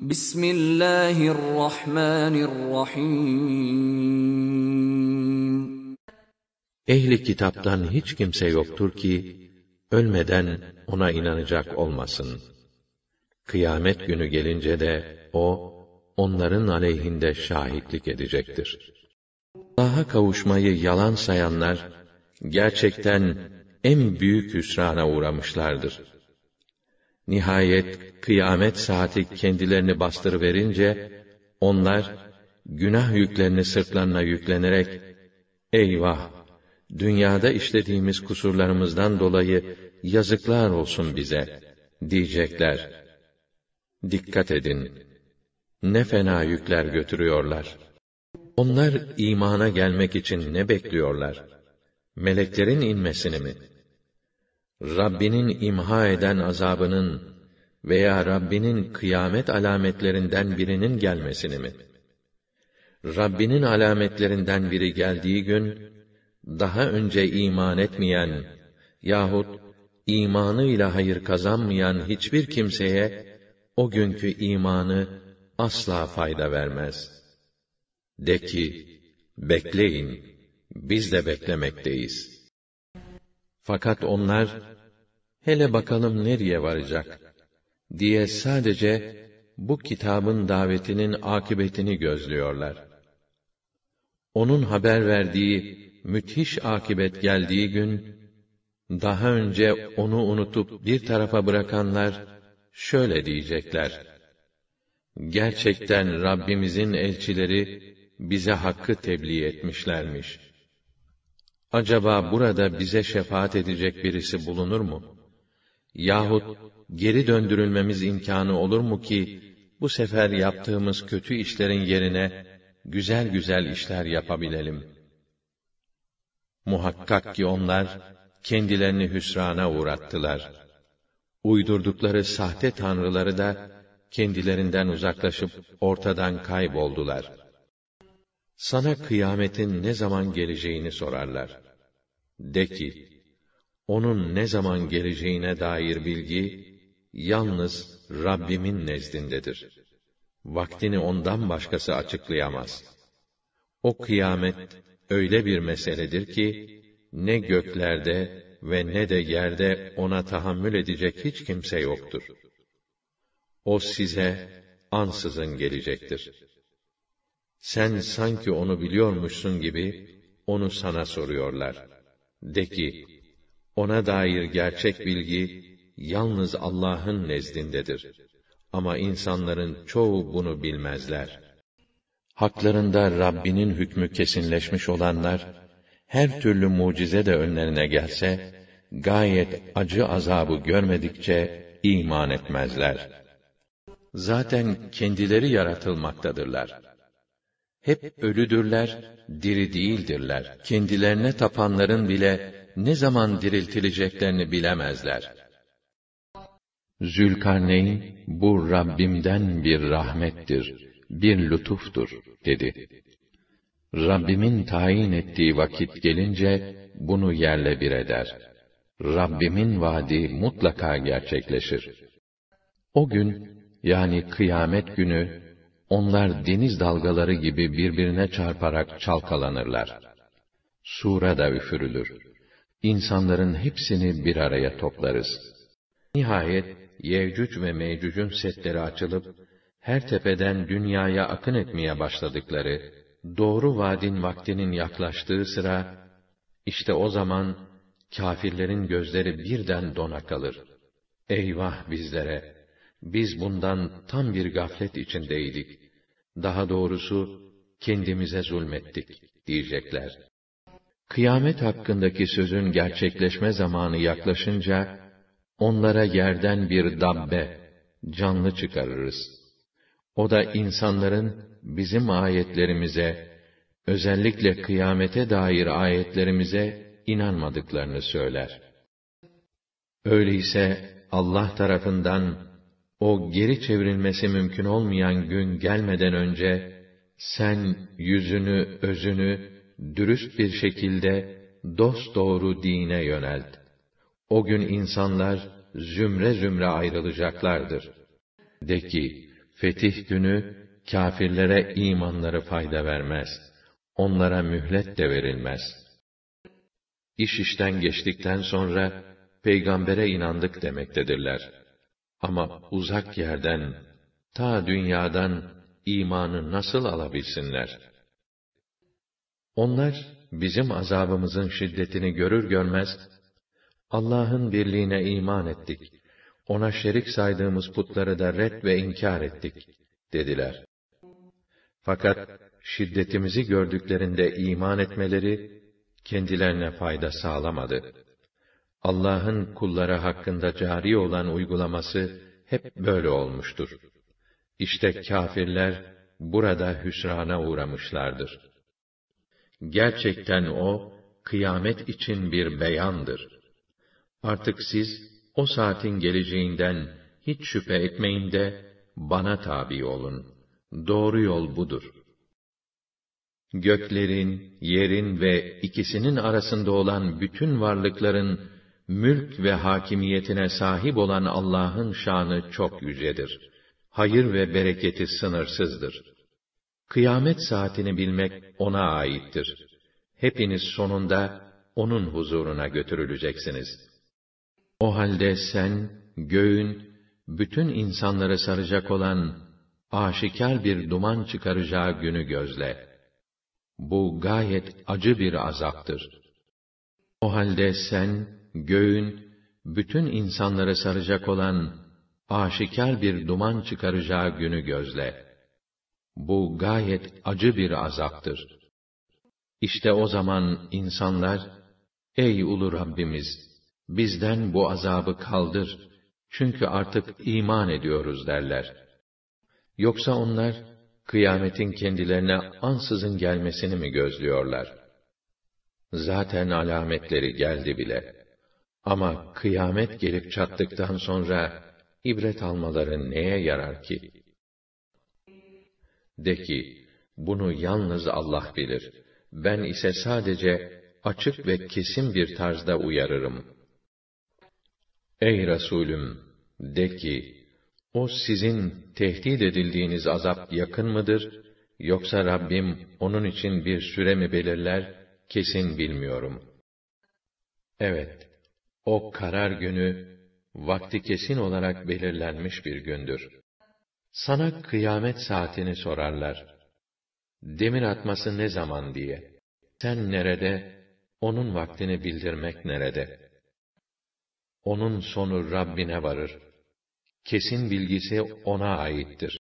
Bismillahirrahmanirrahim. Ehli kitaptan hiç kimse yoktur ki ölmeden ona inanacak olmasın. Kıyamet günü gelince de o onların aleyhinde şahitlik edecektir. Allah'a kavuşmayı yalan sayanlar gerçekten en büyük hüsrana uğramışlardır. Nihayet kıyamet saati kendilerini bastırıverince, onlar günah yüklerini sırtlarına yüklenerek, Eyvah! Dünyada işlediğimiz kusurlarımızdan dolayı yazıklar olsun bize, diyecekler. Dikkat edin! Ne fena yükler götürüyorlar. Onlar imana gelmek için ne bekliyorlar? Meleklerin inmesini mi?' Rabbinin imha eden azabının veya Rabbinin kıyamet alametlerinden birinin gelmesini mi? Rabbinin alametlerinden biri geldiği gün, daha önce iman etmeyen yahut imanıyla hayır kazanmayan hiçbir kimseye o günkü imanı asla fayda vermez. De ki, bekleyin, biz de beklemekteyiz. Fakat onlar, hele bakalım nereye varacak diye sadece bu kitabın davetinin akibetini gözlüyorlar. Onun haber verdiği müthiş akibet geldiği gün daha önce onu unutup bir tarafa bırakanlar şöyle diyecekler: Gerçekten Rabbimizin elçileri bize hakkı tebliğ etmişlermiş. Acaba burada bize şefaat edecek birisi bulunur mu?' Yahut geri döndürülmemiz imkanı olur mu ki bu sefer yaptığımız kötü işlerin yerine güzel güzel işler yapabilelim. Muhakkak ki onlar kendilerini hüsrana uğrattılar. Uydurdukları sahte tanrıları da kendilerinden uzaklaşıp ortadan kayboldular. Sana kıyametin ne zaman geleceğini sorarlar. De ki, onun ne zaman geleceğine dair bilgi yalnız Rabbimin nezdindedir. Vaktini ondan başkası açıklayamaz. O kıyamet öyle bir meseledir ki ne göklerde ve ne de yerde ona tahammül edecek hiç kimse yoktur. O size ansızın gelecektir. Sen sanki onu biliyormuşsun gibi onu sana soruyorlar. De ki, ona dair gerçek bilgi yalnız Allah'ın nezdindedir. Ama insanların çoğu bunu bilmezler. Haklarında Rabbinin hükmü kesinleşmiş olanlar her türlü mucize de önlerine gelse gayet acı azabı görmedikçe iman etmezler. Zaten kendileri yaratılmaktadırlar. Hep ölüdürler, diri değildirler. Kendilerine tapanların bile ne zaman diriltileceklerini bilemezler. Zülkarneyn, bu Rabbimden bir rahmettir, bir lütuftur, dedi. Rabbimin tayin ettiği vakit gelince, bunu yerle bir eder. Rabbimin vaadi mutlaka gerçekleşir. O gün, yani kıyamet günü, onlar deniz dalgaları gibi birbirine çarparak çalkalanırlar. Sura da üfürülür insanların hepsini bir araya toplarız. Nihayet Yevcüc ve mevcucun setleri açılıp, her tepeden dünyaya akın etmeye başladıkları, doğru vadin vaktinin yaklaştığı sıra, işte o zaman kâfirlerin gözleri birden dona kalır. Eyvah bizlere! Biz bundan tam bir gaflet içindeydik. Daha doğrusu kendimize zulmettik diyecekler. Kıyamet hakkındaki sözün gerçekleşme zamanı yaklaşınca, onlara yerden bir dabbe, canlı çıkarırız. O da insanların bizim ayetlerimize, özellikle kıyamete dair ayetlerimize inanmadıklarını söyler. Öyleyse Allah tarafından o geri çevrilmesi mümkün olmayan gün gelmeden önce sen yüzünü, özünü dürüst bir şekilde dost doğru dine yöneldi. O gün insanlar zümre zümre ayrılacaklardır. De ki, fetih günü kafirlere imanları fayda vermez. Onlara mühlet de verilmez. İş işten geçtikten sonra peygambere inandık demektedirler. Ama uzak yerden, ta dünyadan imanı nasıl alabilsinler?' Onlar bizim azabımızın şiddetini görür görmez Allah'ın birliğine iman ettik. Ona şerik saydığımız putları da ret ve inkar ettik dediler. Fakat şiddetimizi gördüklerinde iman etmeleri kendilerine fayda sağlamadı. Allah'ın kullara hakkında cari olan uygulaması hep böyle olmuştur. İşte kafirler burada hüsrana uğramışlardır. Gerçekten o, kıyamet için bir beyandır. Artık siz, o saatin geleceğinden hiç şüphe etmeyin de, bana tabi olun. Doğru yol budur. Göklerin, yerin ve ikisinin arasında olan bütün varlıkların, mülk ve hakimiyetine sahip olan Allah'ın şanı çok yücedir. Hayır ve bereketi sınırsızdır. Kıyamet saatini bilmek ona aittir. Hepiniz sonunda onun huzuruna götürüleceksiniz. O halde sen göğün bütün insanları saracak olan aşikar bir duman çıkaracağı günü gözle. Bu gayet acı bir azaptır. O halde sen göğün bütün insanları saracak olan aşikar bir duman çıkaracağı günü gözle.'' Bu gayet acı bir azaptır. İşte o zaman insanlar, Ey ulu Rabbimiz! Bizden bu azabı kaldır. Çünkü artık iman ediyoruz derler. Yoksa onlar, kıyametin kendilerine ansızın gelmesini mi gözlüyorlar? Zaten alametleri geldi bile. Ama kıyamet gelip çattıktan sonra, ibret almaları neye yarar ki?' De ki, bunu yalnız Allah bilir. Ben ise sadece açık ve kesin bir tarzda uyarırım. Ey Resulüm! De ki, o sizin tehdit edildiğiniz azap yakın mıdır, yoksa Rabbim onun için bir süre mi belirler, kesin bilmiyorum. Evet, o karar günü, vakti kesin olarak belirlenmiş bir gündür. Sana kıyamet saatini sorarlar. Demir atması ne zaman diye. Sen nerede, onun vaktini bildirmek nerede? Onun sonu Rabbine varır. Kesin bilgisi ona aittir.